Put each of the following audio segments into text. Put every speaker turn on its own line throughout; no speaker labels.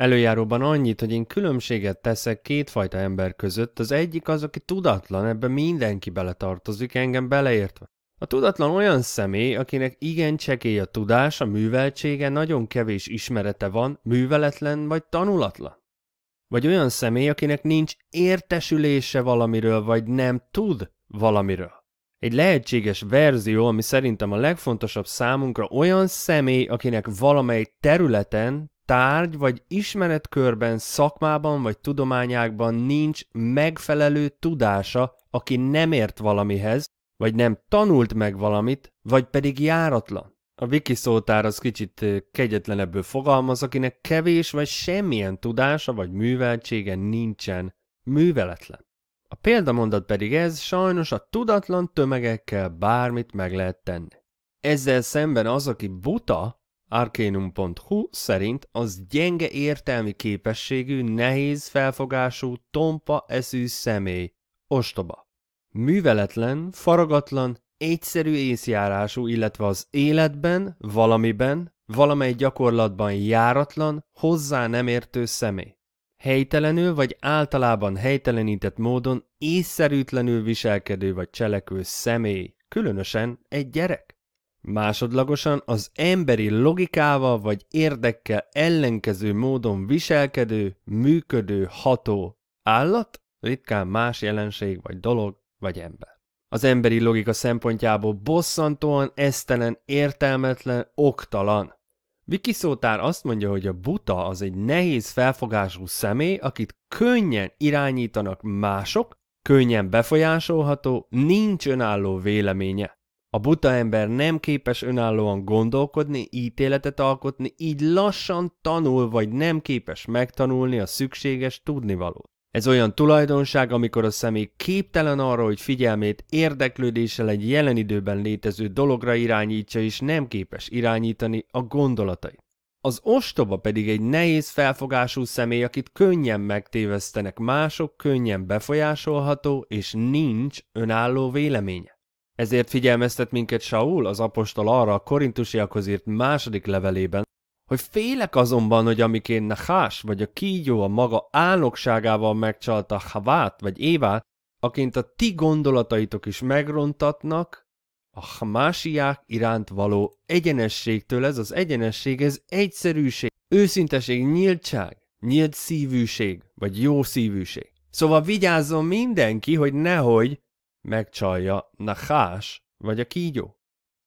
Előjáróban annyit, hogy én különbséget teszek kétfajta ember között, az egyik az, aki tudatlan, ebben mindenki beletartozik, engem beleértve. A tudatlan olyan személy, akinek igen csekély a tudása, műveltsége, nagyon kevés ismerete van, műveletlen vagy tanulatlan. Vagy olyan személy, akinek nincs értesülése valamiről, vagy nem tud valamiről. Egy lehetséges verzió, ami szerintem a legfontosabb számunkra olyan személy, akinek valamely területen tárgy vagy ismeretkörben, szakmában vagy tudományákban nincs megfelelő tudása, aki nem ért valamihez, vagy nem tanult meg valamit, vagy pedig járatlan. A wiki szótár az kicsit kegyetlenebből fogalmaz, akinek kevés vagy semmilyen tudása vagy műveltsége nincsen, műveletlen. A példamondat pedig ez, sajnos a tudatlan tömegekkel bármit meg lehet tenni. Ezzel szemben az, aki buta, Arcanum.hu szerint az gyenge értelmi képességű, nehéz felfogású, tompa eszű személy, ostoba. Műveletlen, faragatlan, egyszerű észjárású, illetve az életben, valamiben, valamely gyakorlatban járatlan, hozzá nem értő személy. Helytelenül vagy általában helytelenített módon észszerűtlenül viselkedő vagy cselekvő személy, különösen egy gyerek. Másodlagosan az emberi logikával vagy érdekkel ellenkező módon viselkedő, működő, ható állat, ritkán más jelenség vagy dolog vagy ember. Az emberi logika szempontjából bosszantóan, esztelen, értelmetlen, oktalan. Viki Szótár azt mondja, hogy a buta az egy nehéz felfogású személy, akit könnyen irányítanak mások, könnyen befolyásolható, nincs önálló véleménye. A buta ember nem képes önállóan gondolkodni, ítéletet alkotni, így lassan tanul vagy nem képes megtanulni a szükséges tudnivalót. Ez olyan tulajdonság, amikor a személy képtelen arra, hogy figyelmét érdeklődéssel egy jelen időben létező dologra irányítsa, és nem képes irányítani a gondolatait. Az ostoba pedig egy nehéz felfogású személy, akit könnyen megtévesztenek mások, könnyen befolyásolható, és nincs önálló véleménye. Ezért figyelmeztet minket Saul, az apostol arra a korintusiakhoz írt második levelében, hogy félek azonban, hogy amiként Nahás vagy a kígyó a maga álnokságával megcsalta Havát vagy Évát, akint a ti gondolataitok is megrontatnak, a hamásiák iránt való egyenességtől ez az egyenesség, ez egyszerűség, őszinteség, nyíltság, nyílt szívűség, vagy jó szívűség. Szóval vigyázzon mindenki, hogy nehogy megcsalja Nahás vagy a kígyó?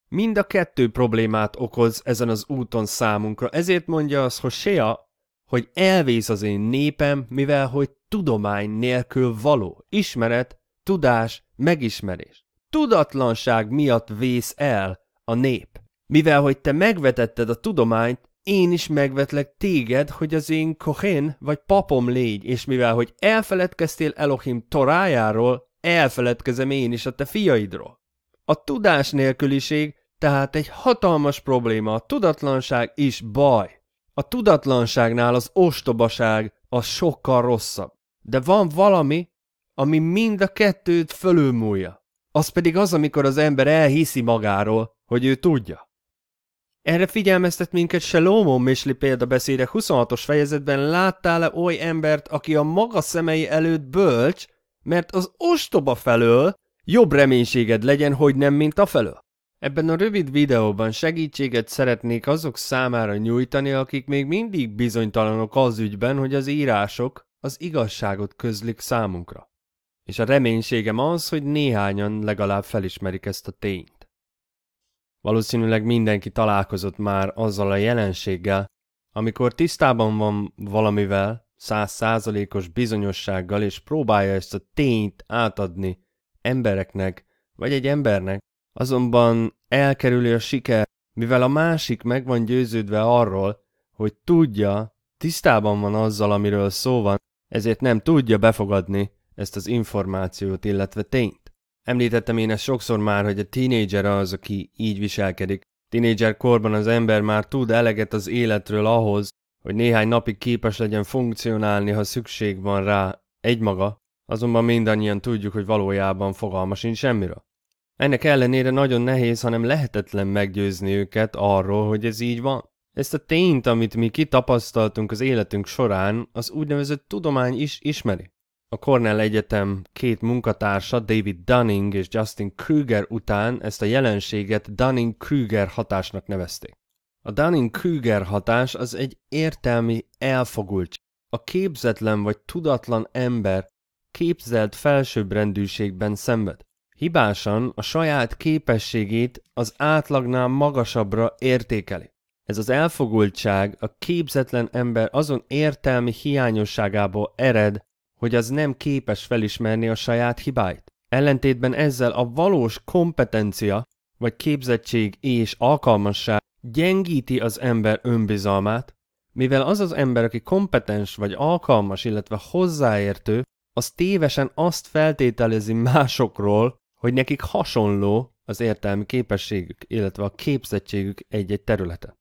Mind a kettő problémát okoz ezen az úton számunkra, ezért mondja az Hosea, hogy elvész az én népem, mivel hogy tudomány nélkül való, ismeret, tudás, megismerés. Tudatlanság miatt vész el a nép. Mivel hogy te megvetetted a tudományt, én is megvetlek téged, hogy az én kohén vagy papom légy, és mivel hogy elfeledkeztél Elohim torájáról, elfeledkezem én is a te fiaidról. A tudás nélküliség tehát egy hatalmas probléma, a tudatlanság is baj. A tudatlanságnál az ostobaság az sokkal rosszabb. De van valami, ami mind a kettőt fölülmúlja. Az pedig az, amikor az ember elhiszi magáról, hogy ő tudja. Erre figyelmeztet minket Salomon Misli példabeszédek 26-os fejezetben láttál-e oly embert, aki a maga szemei előtt bölcs, mert az ostoba felől jobb reménységed legyen, hogy nem, mint a felől. Ebben a rövid videóban segítséget szeretnék azok számára nyújtani, akik még mindig bizonytalanok az ügyben, hogy az írások az igazságot közlik számunkra. És a reménységem az, hogy néhányan legalább felismerik ezt a tényt. Valószínűleg mindenki találkozott már azzal a jelenséggel, amikor tisztában van valamivel, százszázalékos bizonyossággal, és próbálja ezt a tényt átadni embereknek, vagy egy embernek, azonban elkerüli a siker, mivel a másik meg van győződve arról, hogy tudja, tisztában van azzal, amiről szó van, ezért nem tudja befogadni ezt az információt, illetve tényt. Említettem én ezt sokszor már, hogy a tínédzser az, aki így viselkedik. Tínédzser korban az ember már tud eleget az életről ahhoz, hogy néhány napig képes legyen funkcionálni, ha szükség van rá egymaga, azonban mindannyian tudjuk, hogy valójában fogalma sincs semmiről. Ennek ellenére nagyon nehéz, hanem lehetetlen meggyőzni őket arról, hogy ez így van. Ezt a tényt, amit mi kitapasztaltunk az életünk során, az úgynevezett tudomány is ismeri. A Cornell Egyetem két munkatársa, David Dunning és Justin Kruger után ezt a jelenséget Dunning-Kruger hatásnak nevezték. A Dunning-Kruger hatás az egy értelmi elfogult. A képzetlen vagy tudatlan ember képzelt felsőbbrendűségben szenved. Hibásan a saját képességét az átlagnál magasabbra értékeli. Ez az elfogultság a képzetlen ember azon értelmi hiányosságából ered, hogy az nem képes felismerni a saját hibáit. Ellentétben ezzel a valós kompetencia vagy képzettség és alkalmasság gyengíti az ember önbizalmát, mivel az az ember, aki kompetens vagy alkalmas, illetve hozzáértő, az tévesen azt feltételezi másokról, hogy nekik hasonló az értelmi képességük, illetve a képzettségük egy-egy területe.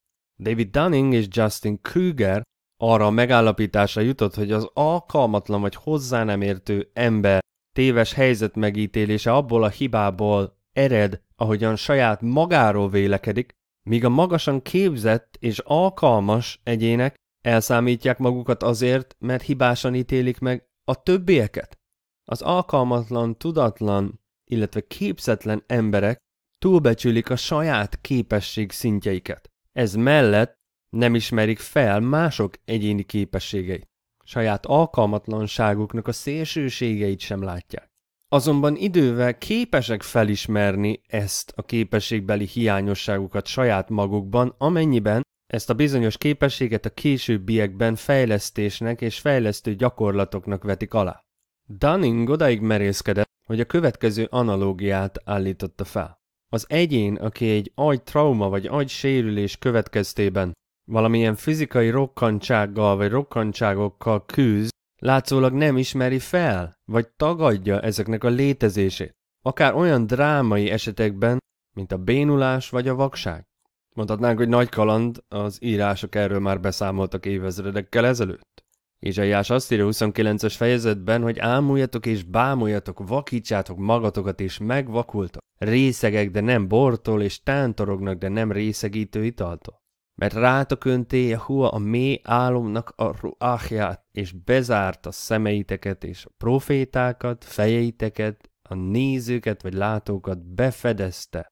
David Dunning és Justin Kruger arra a megállapításra jutott, hogy az alkalmatlan vagy hozzá nem értő ember téves helyzet megítélése abból a hibából ered, ahogyan saját magáról vélekedik, míg a magasan képzett és alkalmas egyének elszámítják magukat azért, mert hibásan ítélik meg a többieket. Az alkalmatlan, tudatlan, illetve képzetlen emberek túlbecsülik a saját képesség szintjeiket. Ez mellett nem ismerik fel mások egyéni képességeit. Saját alkalmatlanságuknak a szélsőségeit sem látják azonban idővel képesek felismerni ezt a képességbeli hiányosságukat saját magukban, amennyiben ezt a bizonyos képességet a későbbiekben fejlesztésnek és fejlesztő gyakorlatoknak vetik alá. Dunning odaig merészkedett, hogy a következő analógiát állította fel. Az egyén, aki egy agytrauma vagy agysérülés következtében valamilyen fizikai rokkantsággal vagy rokkantságokkal küzd, látszólag nem ismeri fel, vagy tagadja ezeknek a létezését, akár olyan drámai esetekben, mint a bénulás vagy a vakság. Mondhatnánk, hogy nagy kaland, az írások erről már beszámoltak évezredekkel ezelőtt. Ézsaiás azt írja 29-es fejezetben, hogy ámuljatok és bámuljatok, vakítsátok magatokat és megvakultak. Részegek, de nem bortól, és tántorognak, de nem részegítő italtól mert rátökönté Jehua a mély álomnak a ruáhját, és bezárt a szemeiteket és a profétákat, fejeiteket, a nézőket vagy látókat befedezte.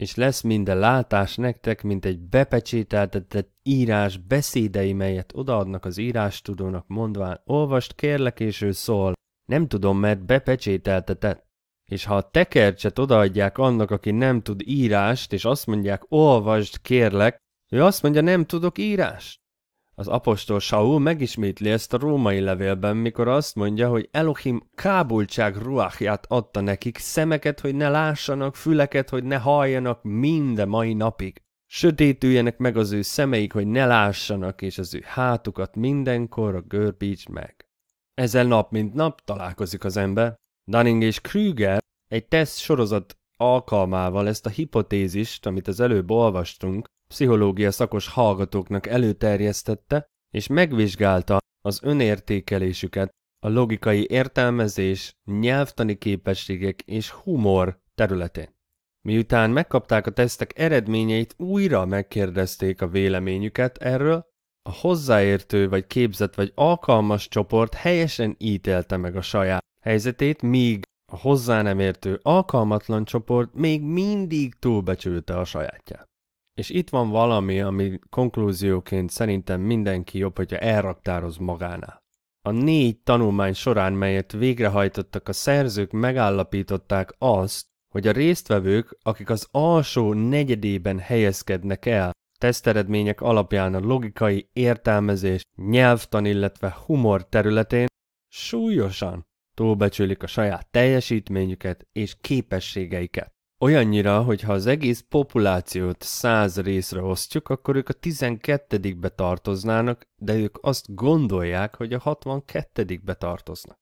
És lesz minden látás nektek, mint egy bepecsételtetett írás beszédei, melyet odaadnak az írástudónak mondván, olvast kérlek, és ő szól, nem tudom, mert bepecsételtetett. És ha a tekercset odaadják annak, aki nem tud írást, és azt mondják, olvasd kérlek, ő azt mondja, nem tudok írást. Az apostol Saul megismétli ezt a római levélben, mikor azt mondja, hogy Elohim kábultság ruáját adta nekik, szemeket, hogy ne lássanak, füleket, hogy ne halljanak minden mai napig. Sötétüljenek meg az ő szemeik, hogy ne lássanak, és az ő hátukat a görbíts meg. Ezzel nap mint nap találkozik az ember. Dunning és Krüger egy teszt sorozat alkalmával ezt a hipotézist, amit az előbb olvastunk, pszichológia szakos hallgatóknak előterjesztette, és megvizsgálta az önértékelésüket a logikai értelmezés, nyelvtani képességek és humor területén. Miután megkapták a tesztek eredményeit, újra megkérdezték a véleményüket erről, a hozzáértő vagy képzett vagy alkalmas csoport helyesen ítélte meg a saját helyzetét, míg a hozzá nem értő alkalmatlan csoport még mindig túlbecsülte a sajátját. És itt van valami, ami konklúzióként szerintem mindenki jobb, hogyha elraktároz magánál. A négy tanulmány során, melyet végrehajtottak a szerzők, megállapították azt, hogy a résztvevők, akik az alsó negyedében helyezkednek el, teszteredmények alapján a logikai értelmezés, nyelvtan, illetve humor területén súlyosan túlbecsülik a saját teljesítményüket és képességeiket. Olyannyira, hogy ha az egész populációt száz részre osztjuk, akkor ők a 12-be tartoznának, de ők azt gondolják, hogy a 62-be tartoznak.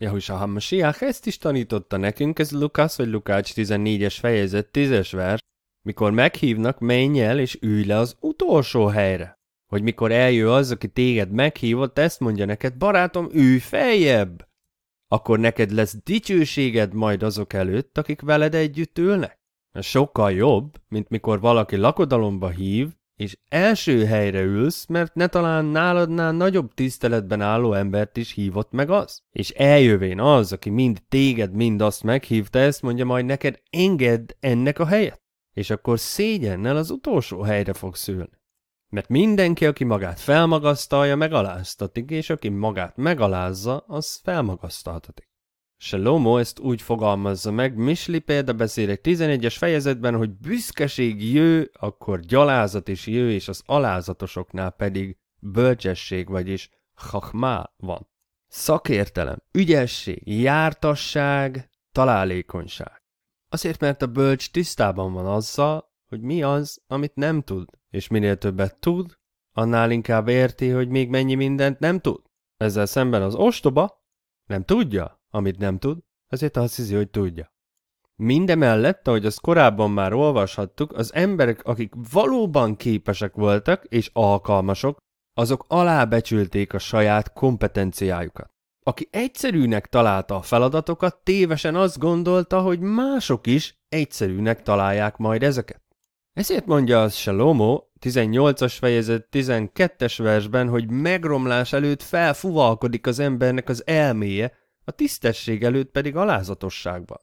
Jahus a Hamashiach ezt is tanította nekünk, ez Lukasz vagy Lukács 14-es fejezet 10-es vers, mikor meghívnak, menj el és ülj le az utolsó helyre. Hogy mikor eljön az, aki téged meghívott, ezt mondja neked, barátom, ülj feljebb! akkor neked lesz dicsőséged majd azok előtt, akik veled együtt ülnek. Ez sokkal jobb, mint mikor valaki lakodalomba hív, és első helyre ülsz, mert ne talán náladnál nagyobb tiszteletben álló embert is hívott meg az. És eljövén az, aki mind téged, mind azt meghívta, ezt mondja majd neked engedd ennek a helyet. És akkor szégyennel az utolsó helyre fogsz ülni. Mert mindenki, aki magát felmagasztalja, megaláztatik, és aki magát megalázza, az felmagasztaltatik. Selomo ezt úgy fogalmazza meg, Misli példabeszélek 11-es fejezetben, hogy büszkeség jő, akkor gyalázat is jő, és az alázatosoknál pedig bölcsesség, vagyis hachmá van. Szakértelem, ügyesség, jártasság, találékonyság. Azért, mert a bölcs tisztában van azzal, hogy mi az, amit nem tud, és minél többet tud, annál inkább érti, hogy még mennyi mindent nem tud. Ezzel szemben az ostoba nem tudja, amit nem tud, ezért azt hiszi, hogy tudja. Mindemellett, ahogy azt korábban már olvashattuk, az emberek, akik valóban képesek voltak és alkalmasok, azok alábecsülték a saját kompetenciájukat. Aki egyszerűnek találta a feladatokat, tévesen azt gondolta, hogy mások is egyszerűnek találják majd ezeket. Ezért mondja az Salomo 18-as fejezet 12-es versben, hogy megromlás előtt felfuvalkodik az embernek az elméje, a tisztesség előtt pedig alázatosságban.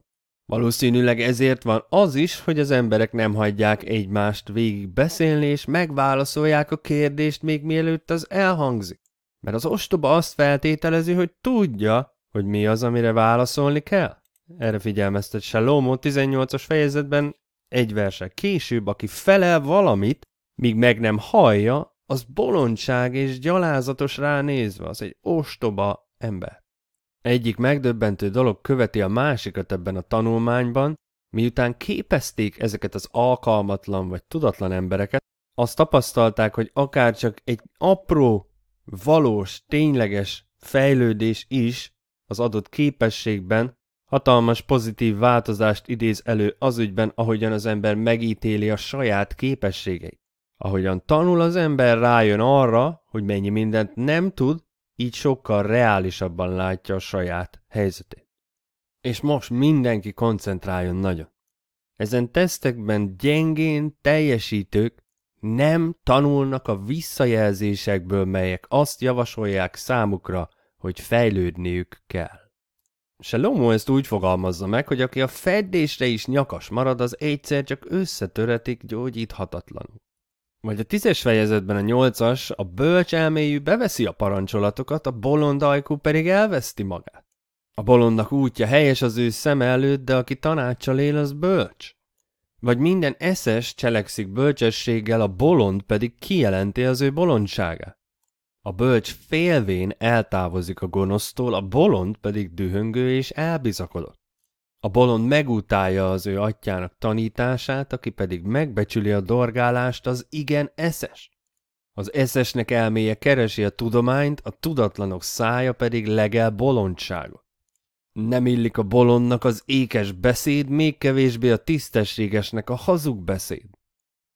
Valószínűleg ezért van az is, hogy az emberek nem hagyják egymást végig beszélni, és megválaszolják a kérdést még mielőtt az elhangzik. Mert az ostoba azt feltételezi, hogy tudja, hogy mi az, amire válaszolni kell. Erre figyelmeztet Salomo 18-as fejezetben egy verse később, aki felel valamit, míg meg nem hallja, az bolondság és gyalázatos ránézve, az egy ostoba ember. Egyik megdöbbentő dolog követi a másikat ebben a tanulmányban, miután képezték ezeket az alkalmatlan vagy tudatlan embereket, azt tapasztalták, hogy akár csak egy apró, valós, tényleges fejlődés is az adott képességben Hatalmas pozitív változást idéz elő az ügyben, ahogyan az ember megítéli a saját képességeit. Ahogyan tanul az ember rájön arra, hogy mennyi mindent nem tud, így sokkal reálisabban látja a saját helyzetét. És most mindenki koncentráljon nagyon. Ezen tesztekben gyengén teljesítők nem tanulnak a visszajelzésekből, melyek azt javasolják számukra, hogy fejlődniük kell. Se Lomo ezt úgy fogalmazza meg, hogy aki a fedésre is nyakas marad, az egyszer csak összetöretik gyógyíthatatlanul. Vagy a tízes fejezetben a nyolcas, a bölcs elméjű beveszi a parancsolatokat, a bolond ajkú pedig elveszti magát. A bolondnak útja helyes az ő szem előtt, de aki tanácsal él, az bölcs. Vagy minden eszes cselekszik bölcsességgel, a bolond pedig kijelenti az ő bolondságát. A bölcs félvén eltávozik a gonosztól, a bolond pedig dühöngő és elbizakodott. A bolond megutálja az ő atyának tanítását, aki pedig megbecsüli a dorgálást az igen eszes. Az eszesnek elméje keresi a tudományt, a tudatlanok szája pedig legel bolondságot. Nem illik a bolondnak az ékes beszéd, még kevésbé a tisztességesnek a hazug beszéd.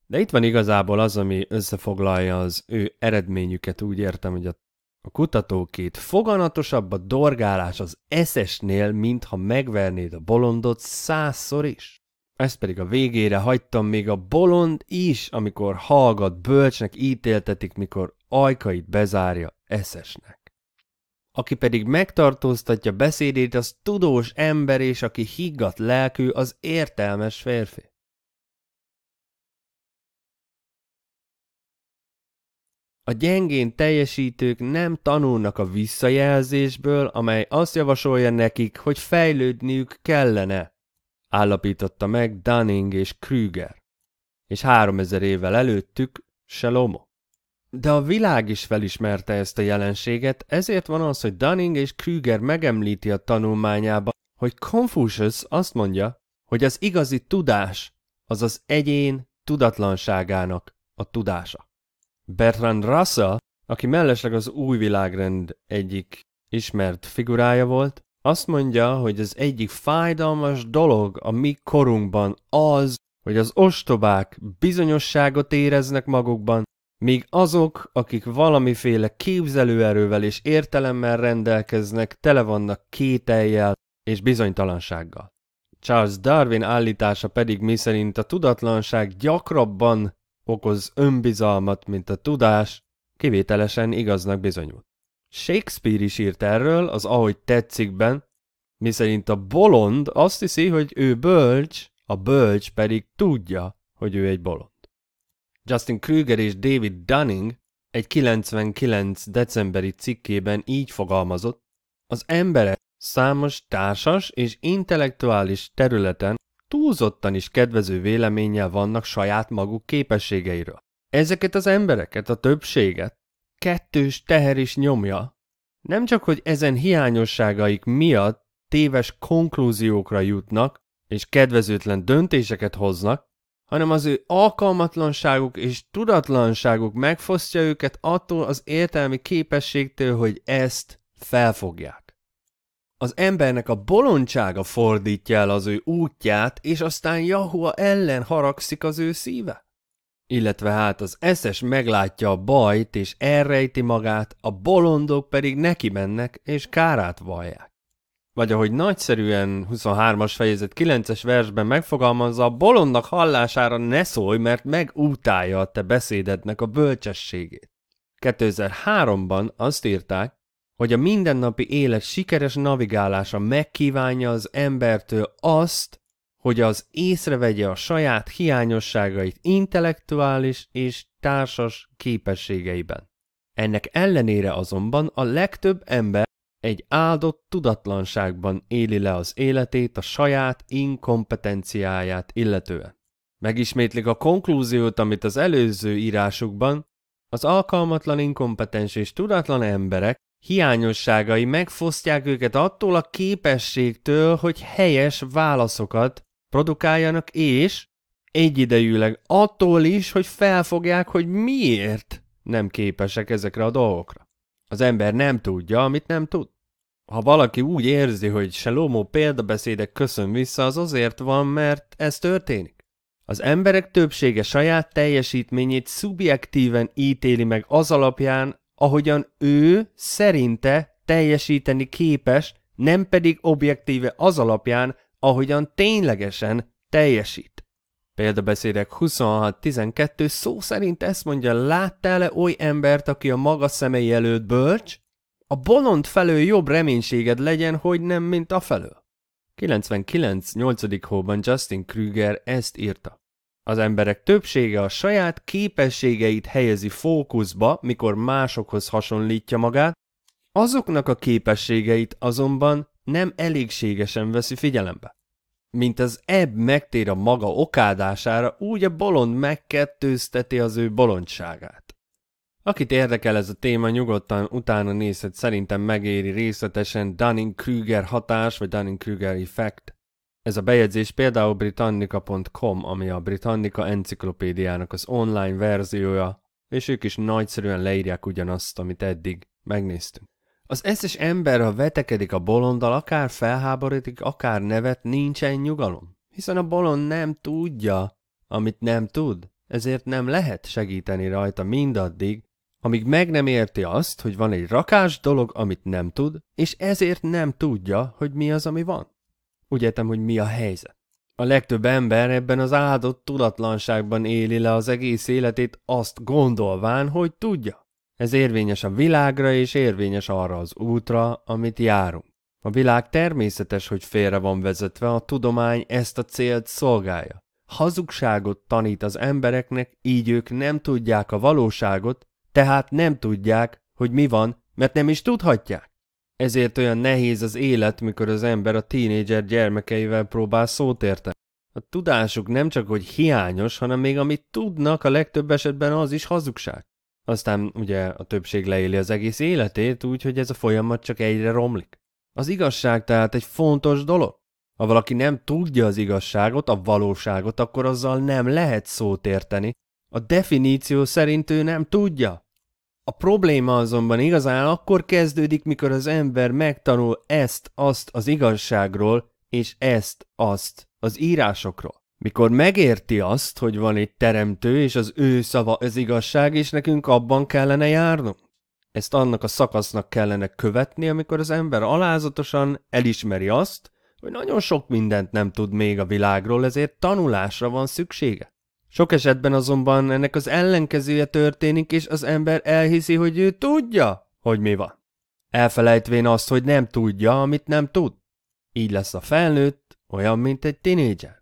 De itt van igazából az, ami összefoglalja az ő eredményüket, úgy értem, hogy a a kutatókét foganatosabb a dorgálás az eszesnél, mintha megvernéd a bolondot százszor is. Ezt pedig a végére hagytam még a bolond is, amikor hallgat bölcsnek ítéltetik, mikor ajkait bezárja eszesnek. Aki pedig megtartóztatja beszédét, az tudós ember és aki higgadt lelkű, az értelmes férfi. A gyengén teljesítők nem tanulnak a visszajelzésből, amely azt javasolja nekik, hogy fejlődniük kellene, állapította meg Dunning és Krüger, és háromezer évvel előttük Salomo. De a világ is felismerte ezt a jelenséget, ezért van az, hogy Dunning és Krüger megemlíti a tanulmányában, hogy Confucius azt mondja, hogy az igazi tudás az az egyén tudatlanságának a tudása. Bertrand Russell, aki mellesleg az új világrend egyik ismert figurája volt, azt mondja, hogy az egyik fájdalmas dolog a mi korunkban az, hogy az ostobák bizonyosságot éreznek magukban, míg azok, akik valamiféle képzelőerővel és értelemmel rendelkeznek, tele vannak kételjel és bizonytalansággal. Charles Darwin állítása pedig miszerint a tudatlanság gyakrabban okoz önbizalmat, mint a tudás, kivételesen igaznak bizonyult. Shakespeare is írt erről az Ahogy tetszikben, miszerint a bolond azt hiszi, hogy ő bölcs, a bölcs pedig tudja, hogy ő egy bolond. Justin Kruger és David Dunning egy 99. decemberi cikkében így fogalmazott, az emberek számos társas és intellektuális területen túlzottan is kedvező véleménnyel vannak saját maguk képességeiről. Ezeket az embereket, a többséget, kettős teher is nyomja. Nem csak, hogy ezen hiányosságaik miatt téves konklúziókra jutnak, és kedvezőtlen döntéseket hoznak, hanem az ő alkalmatlanságuk és tudatlanságuk megfosztja őket attól az értelmi képességtől, hogy ezt felfogják. Az embernek a bolondsága fordítja el az ő útját, és aztán Jahua ellen haragszik az ő szíve? Illetve hát az eszes meglátja a bajt, és elrejti magát, a bolondok pedig neki mennek, és kárát vallják. Vagy ahogy nagyszerűen 23-as fejezet 9-es versben megfogalmazza, a bolondnak hallására ne szólj, mert megútálja a te beszédednek a bölcsességét. 2003-ban azt írták, hogy a mindennapi élet sikeres navigálása megkívánja az embertől azt, hogy az észrevegye a saját hiányosságait intellektuális és társas képességeiben. Ennek ellenére azonban a legtöbb ember egy áldott tudatlanságban éli le az életét a saját inkompetenciáját illetően. Megismétlik a konklúziót, amit az előző írásukban az alkalmatlan, inkompetens és tudatlan emberek hiányosságai megfosztják őket attól a képességtől, hogy helyes válaszokat produkáljanak, és egyidejűleg attól is, hogy felfogják, hogy miért nem képesek ezekre a dolgokra. Az ember nem tudja, amit nem tud. Ha valaki úgy érzi, hogy se lomó példabeszédek köszön vissza, az azért van, mert ez történik. Az emberek többsége saját teljesítményét szubjektíven ítéli meg az alapján, ahogyan ő szerinte teljesíteni képes, nem pedig objektíve az alapján, ahogyan ténylegesen teljesít. Példabeszédek 26.12 szó szerint ezt mondja, láttál-e oly embert, aki a maga szemei előtt bölcs? A bolond felől jobb reménységed legyen, hogy nem, mint a felől. 99. 8. hóban Justin Krüger ezt írta. Az emberek többsége a saját képességeit helyezi fókuszba, mikor másokhoz hasonlítja magát, azoknak a képességeit azonban nem elégségesen veszi figyelembe. Mint az ebb megtér a maga okádására, úgy a bolond megkettőzteti az ő bolondságát. Akit érdekel ez a téma, nyugodtan utána nézhet, szerintem megéri részletesen Dunning-Kruger hatás, vagy Dunning-Kruger effect ez a bejegyzés például britannica.com, ami a Britannica enciklopédiának az online verziója, és ők is nagyszerűen leírják ugyanazt, amit eddig megnéztünk. Az eszes ember, ha vetekedik a bolondal, akár felháborítik, akár nevet, nincsen nyugalom. Hiszen a bolond nem tudja, amit nem tud, ezért nem lehet segíteni rajta mindaddig, amíg meg nem érti azt, hogy van egy rakás dolog, amit nem tud, és ezért nem tudja, hogy mi az, ami van. Úgy értem, hogy mi a helyzet. A legtöbb ember ebben az áldott tudatlanságban éli le az egész életét azt gondolván, hogy tudja. Ez érvényes a világra és érvényes arra az útra, amit járunk. A világ természetes, hogy félre van vezetve, a tudomány ezt a célt szolgálja. Hazugságot tanít az embereknek, így ők nem tudják a valóságot, tehát nem tudják, hogy mi van, mert nem is tudhatják. Ezért olyan nehéz az élet, mikor az ember a tínédzser gyermekeivel próbál szót érte. A tudásuk nem csak hogy hiányos, hanem még amit tudnak, a legtöbb esetben az is hazugság. Aztán ugye a többség leéli az egész életét, úgyhogy ez a folyamat csak egyre romlik. Az igazság tehát egy fontos dolog. Ha valaki nem tudja az igazságot, a valóságot, akkor azzal nem lehet szót érteni. A definíció szerint ő nem tudja. A probléma azonban igazán akkor kezdődik, mikor az ember megtanul ezt, azt az igazságról, és ezt, azt az írásokról. Mikor megérti azt, hogy van egy teremtő, és az ő szava az igazság, és nekünk abban kellene járnunk. Ezt annak a szakasznak kellene követni, amikor az ember alázatosan elismeri azt, hogy nagyon sok mindent nem tud még a világról, ezért tanulásra van szüksége. Sok esetben azonban ennek az ellenkezője történik, és az ember elhiszi, hogy ő tudja, hogy mi van. Elfelejtvén azt, hogy nem tudja, amit nem tud. Így lesz a felnőtt, olyan, mint egy tinédzser.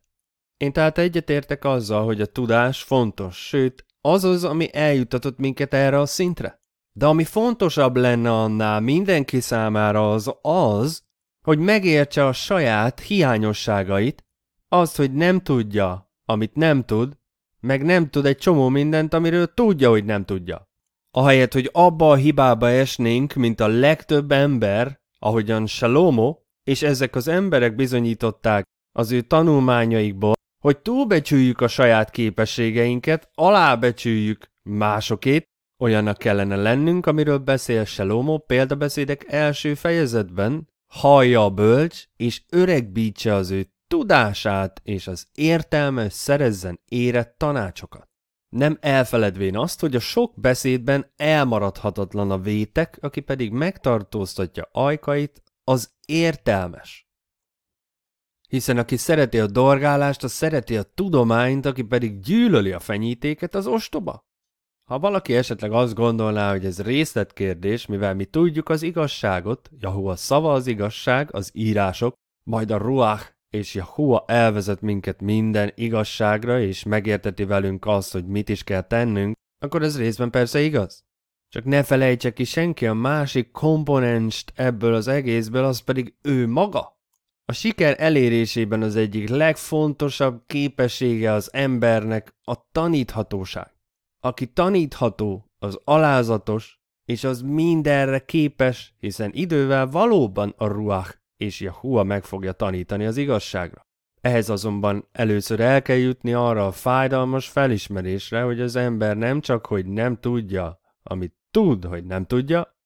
Én tehát egyetértek azzal, hogy a tudás fontos, sőt, az az, ami eljutatott minket erre a szintre. De ami fontosabb lenne annál mindenki számára az az, hogy megértse a saját hiányosságait, az, hogy nem tudja, amit nem tud, meg nem tud egy csomó mindent, amiről tudja, hogy nem tudja. Ahelyett, hogy abba a hibába esnénk, mint a legtöbb ember, ahogyan Salomo, és ezek az emberek bizonyították az ő tanulmányaikból, hogy túlbecsüljük a saját képességeinket, alábecsüljük másokét, olyannak kellene lennünk, amiről beszél Salomo példabeszédek első fejezetben, hallja a bölcs, és öregbítse az ő tudását és az értelme szerezzen érett tanácsokat. Nem elfeledvén azt, hogy a sok beszédben elmaradhatatlan a vétek, aki pedig megtartóztatja ajkait, az értelmes. Hiszen aki szereti a dorgálást, az szereti a tudományt, aki pedig gyűlöli a fenyítéket, az ostoba. Ha valaki esetleg azt gondolná, hogy ez részletkérdés, mivel mi tudjuk az igazságot, a szava az igazság, az írások, majd a ruach és Jahua elvezet minket minden igazságra, és megérteti velünk azt, hogy mit is kell tennünk, akkor ez részben persze igaz. Csak ne felejtse ki senki a másik komponenst ebből az egészből, az pedig ő maga. A siker elérésében az egyik legfontosabb képessége az embernek a taníthatóság. Aki tanítható, az alázatos, és az mindenre képes, hiszen idővel valóban a ruach és Jahua meg fogja tanítani az igazságra. Ehhez azonban először el kell jutni arra a fájdalmas felismerésre, hogy az ember nem csak, hogy nem tudja, amit tud, hogy nem tudja,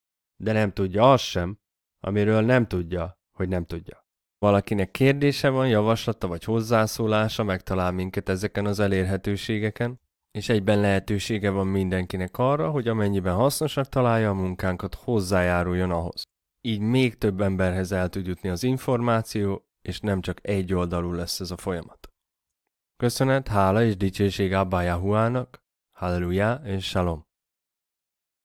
de nem tudja azt sem, amiről nem tudja, hogy nem tudja. Valakinek kérdése van, javaslata vagy hozzászólása, megtalál minket ezeken az elérhetőségeken, és egyben lehetősége van mindenkinek arra, hogy amennyiben hasznosak találja a munkánkat, hozzájáruljon ahhoz, így még több emberhez el tud jutni az információ, és nem csak egy oldalú lesz ez a folyamat. Köszönet, hála és dicsőség Abba Yahuának, Halleluja és Shalom!